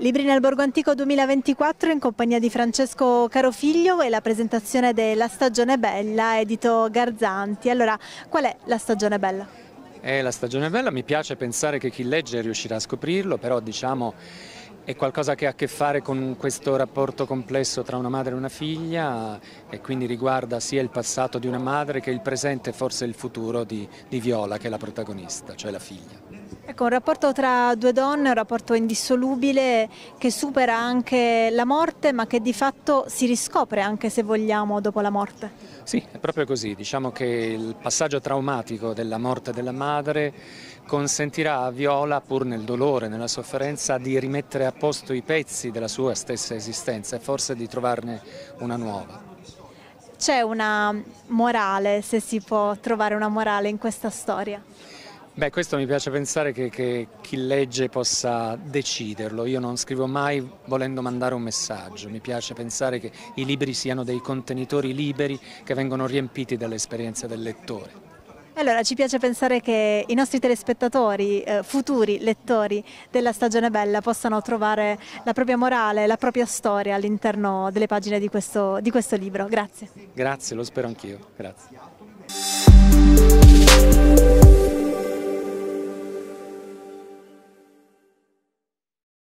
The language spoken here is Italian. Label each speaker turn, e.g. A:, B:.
A: Libri nel Borgo Antico 2024 in compagnia di Francesco Carofiglio e la presentazione della Stagione Bella, edito Garzanti. Allora, qual è la Stagione Bella?
B: È la Stagione Bella mi piace pensare che chi legge riuscirà a scoprirlo, però diciamo è qualcosa che ha a che fare con questo rapporto complesso tra una madre e una figlia e quindi riguarda sia il passato di una madre che il presente e forse il futuro di, di Viola che è la protagonista, cioè la figlia.
A: Ecco, un rapporto tra due donne, un rapporto indissolubile che supera anche la morte ma che di fatto si riscopre anche se vogliamo dopo la morte.
B: Sì, è proprio così. Diciamo che il passaggio traumatico della morte della madre consentirà a Viola, pur nel dolore, nella sofferenza, di rimettere a posto i pezzi della sua stessa esistenza e forse di trovarne una nuova.
A: C'è una morale, se si può trovare una morale in questa storia?
B: Beh, questo mi piace pensare che, che, chi legge possa deciderlo. Io non scrivo mai volendo mandare un messaggio. Mi piace pensare che i libri siano dei contenitori liberi che vengono riempiti dall'esperienza del lettore.
A: Allora, ci piace pensare che i nostri telespettatori, eh, futuri lettori della Stagione Bella, possano trovare la propria morale, la propria storia all'interno delle pagine di questo, di questo libro. Grazie.
B: Grazie, lo spero anch'io. Grazie.